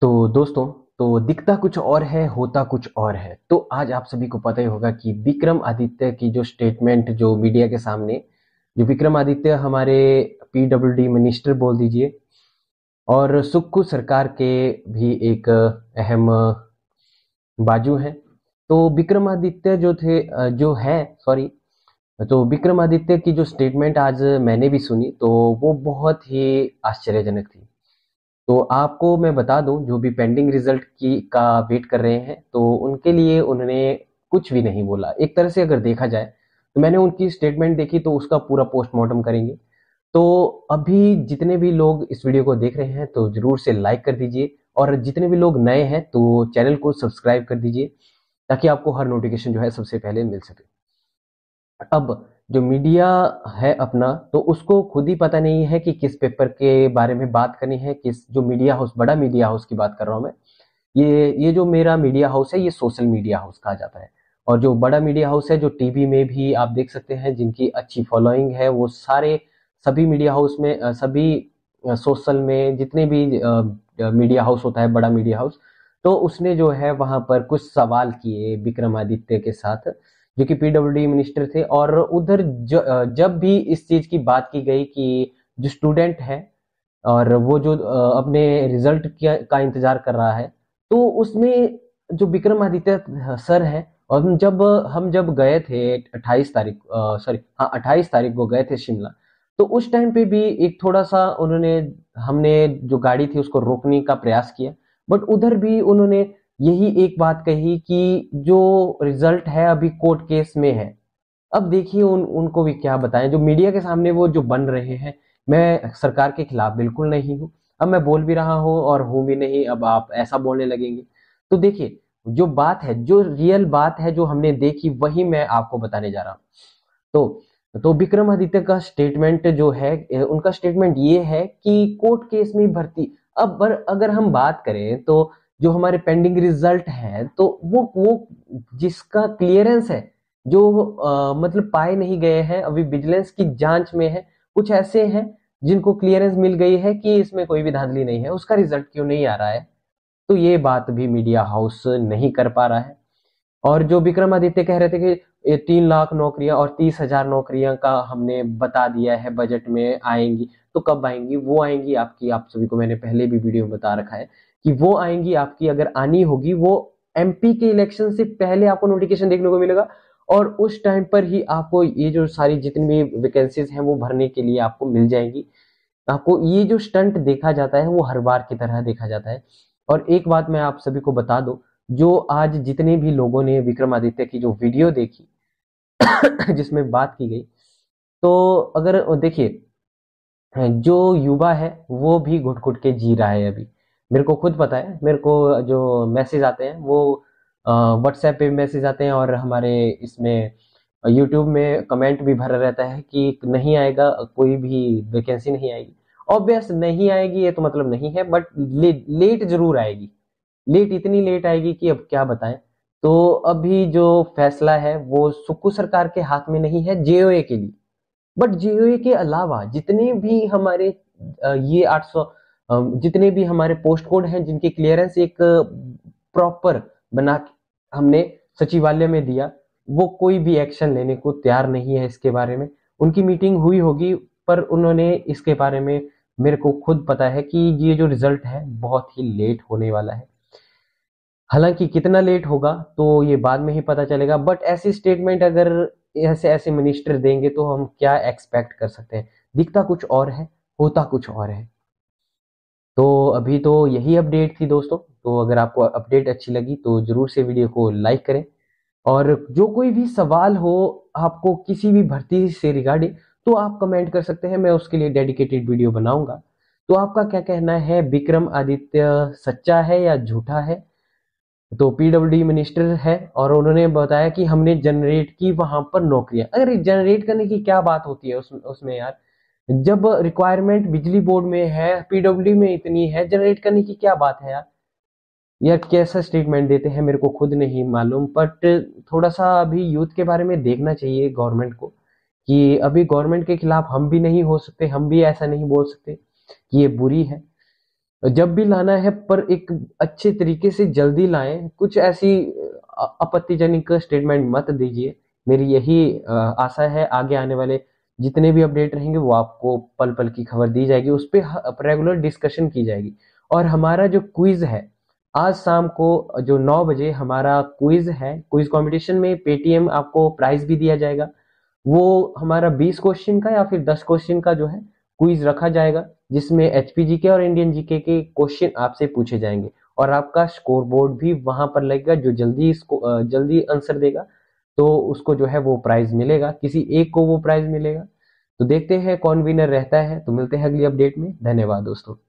तो दोस्तों तो दिखता कुछ और है होता कुछ और है तो आज आप सभी को पता ही होगा कि विक्रम आदित्य की जो स्टेटमेंट जो मीडिया के सामने जो विक्रम आदित्य हमारे पीडब्ल्यूडी मिनिस्टर बोल दीजिए और सुक्कू सरकार के भी एक अहम बाजू हैं तो विक्रमादित्य जो थे जो है सॉरी तो विक्रमादित्य की जो स्टेटमेंट आज मैंने भी सुनी तो वो बहुत ही आश्चर्यजनक थी तो आपको मैं बता दूं जो भी पेंडिंग रिजल्ट की का वेट कर रहे हैं तो उनके लिए उन्होंने कुछ भी नहीं बोला एक तरह से अगर देखा जाए तो मैंने उनकी स्टेटमेंट देखी तो उसका पूरा पोस्टमार्टम करेंगे तो अभी जितने भी लोग इस वीडियो को देख रहे हैं तो ज़रूर से लाइक कर दीजिए और जितने भी लोग नए हैं तो चैनल को सब्सक्राइब कर दीजिए ताकि आपको हर नोटिफिकेशन जो है सबसे पहले मिल सके अब जो मीडिया है अपना तो उसको खुद ही पता नहीं है कि किस पेपर के बारे में बात करनी है किस जो मीडिया हाउस बड़ा मीडिया हाउस की बात कर रहा हूँ मैं ये ये जो मेरा मीडिया हाउस है ये सोशल मीडिया हाउस कहा जाता है और जो बड़ा मीडिया हाउस है जो टीवी में भी आप देख सकते हैं जिनकी अच्छी फॉलोइंग है वो सारे सभी मीडिया हाउस में सभी सोशल में जितने भी मीडिया हाउस होता है बड़ा मीडिया हाउस तो उसने जो है वहां पर कुछ सवाल किए विक्रमादित्य के साथ जो कि पीडब्ल्यू मिनिस्टर थे और उधर जब भी इस चीज की बात की गई कि जो स्टूडेंट है और वो जो अपने रिजल्ट का इंतजार कर रहा है तो उसमें जो विक्रमादित्य सर है और हम जब हम जब गए थे 28 तारीख सॉरी हाँ अट्ठाईस तारीख को गए थे शिमला तो उस टाइम पे भी एक थोड़ा सा उन्होंने हमने जो गाड़ी थी उसको रोकने का प्रयास किया बट उधर भी उन्होंने यही एक बात कही कि जो रिजल्ट है अभी कोर्ट केस में है अब देखिए उन उनको भी क्या बताएं जो मीडिया के सामने वो जो बन रहे हैं मैं सरकार के खिलाफ बिल्कुल नहीं हूँ अब मैं बोल भी रहा हूँ और हूँ भी नहीं अब आप ऐसा बोलने लगेंगे तो देखिए जो बात है जो रियल बात है जो हमने देखी वही मैं आपको बताने जा रहा हूँ तो तो विक्रम आदित्य का स्टेटमेंट जो है उनका स्टेटमेंट ये है कि कोर्ट केस में भर्ती अब अगर हम बात करें तो जो हमारे पेंडिंग रिजल्ट हैं तो वो वो जिसका क्लियरेंस है जो आ, मतलब पाए नहीं गए हैं अभी विजिलेंस की जांच में है कुछ ऐसे हैं जिनको क्लियरेंस मिल गई है कि इसमें कोई भी धांधली नहीं है उसका रिजल्ट क्यों नहीं आ रहा है तो ये बात भी मीडिया हाउस नहीं कर पा रहा है और जो विक्रमादित्य कह रहे थे कि ये तीन लाख नौकरियां और तीस हजार नौकरियां का हमने बता दिया है बजट में आएंगी तो कब आएंगी वो आएंगी आपकी आप सभी को मैंने पहले भी वीडियो में बता रखा है कि वो आएंगी आपकी अगर आनी होगी वो एमपी के इलेक्शन से पहले आपको नोटिफिकेशन देखने को मिलेगा और उस टाइम पर ही आपको ये जो सारी जितनी भी वैकेंसीज हैं वो भरने के लिए आपको मिल जाएंगी आपको ये जो स्टंट देखा जाता है वो हर बार की तरह देखा जाता है और एक बात मैं आप सभी को बता दूं जो आज जितने भी लोगों ने विक्रमादित्य की जो वीडियो देखी जिसमें बात की गई तो अगर देखिए जो युवा है वो भी घुट घुट के जी रहा है अभी मेरे को खुद पता है मेरे को जो मैसेज आते हैं वो व्हाट्सएप पे मैसेज आते हैं और हमारे इसमें यूट्यूब में कमेंट भी भरा रहता है कि नहीं आएगा कोई भी वैकेंसी नहीं आएगी ऑब्वियस नहीं आएगी ये तो मतलब नहीं है बट ले, लेट जरूर आएगी लेट इतनी लेट आएगी कि अब क्या बताएं तो अभी जो फैसला है वो सुक्कू सरकार के हाथ में नहीं है जेओए के लिए बट जेओए के अलावा जितने भी हमारे ये आठ जितने भी हमारे पोस्ट कोड हैं जिनकी क्लियरेंस एक प्रॉपर बना हमने सचिवालय में दिया वो कोई भी एक्शन लेने को तैयार नहीं है इसके बारे में उनकी मीटिंग हुई होगी पर उन्होंने इसके बारे में मेरे को खुद पता है कि ये जो रिजल्ट है बहुत ही लेट होने वाला है हालांकि कितना लेट होगा तो ये बाद में ही पता चलेगा बट ऐसी स्टेटमेंट अगर ऐसे ऐसे मिनिस्टर देंगे तो हम क्या एक्सपेक्ट कर सकते हैं दिखता कुछ और है होता कुछ और है तो अभी तो यही अपडेट थी दोस्तों तो अगर आपको अपडेट अच्छी लगी तो ज़रूर से वीडियो को लाइक करें और जो कोई भी सवाल हो आपको किसी भी भर्ती से रिगार्डिंग तो आप कमेंट कर सकते हैं मैं उसके लिए डेडिकेटेड वीडियो बनाऊंगा तो आपका क्या कहना है विक्रम आदित्य सच्चा है या झूठा है तो पीडब्ल्यू मिनिस्टर है और उन्होंने बताया कि हमने जनरेट की वहां पर नौकरियां अगर जनरेट करने की क्या बात होती है उस, उसमें यार जब रिक्वायरमेंट बिजली बोर्ड में है पीडब्ल्यू में इतनी है जनरेट करने की क्या बात है यार यार कैसा स्टेटमेंट देते हैं मेरे को खुद नहीं मालूम बट थोड़ा सा अभी यूथ के बारे में देखना चाहिए गवर्नमेंट को कि अभी गवर्नमेंट के खिलाफ हम भी नहीं हो सकते हम भी ऐसा नहीं बोल सकते कि ये बुरी है जब भी लाना है पर एक अच्छे तरीके से जल्दी लाएं कुछ ऐसी आपत्तिजनक स्टेटमेंट मत दीजिए मेरी यही आशा है आगे आने वाले जितने भी अपडेट रहेंगे वो आपको पल पल की खबर दी जाएगी उस पर रेगुलर डिस्कशन की जाएगी और हमारा जो क्विज है आज शाम को जो नौ बजे हमारा क्विज है क्विज कॉम्पिटिशन में पेटीएम आपको प्राइज भी दिया जाएगा वो हमारा बीस क्वेश्चन का या फिर दस क्वेश्चन का जो है क्विज रखा जाएगा जिसमें एच के और इंडियन जीके के क्वेश्चन आपसे पूछे जाएंगे और आपका स्कोर बोर्ड भी वहां पर लगेगा जो जल्दी इसको जल्दी आंसर देगा तो उसको जो है वो प्राइज मिलेगा किसी एक को वो प्राइज मिलेगा तो देखते हैं कौन विनर रहता है तो मिलते हैं अगली अपडेट में धन्यवाद दोस्तों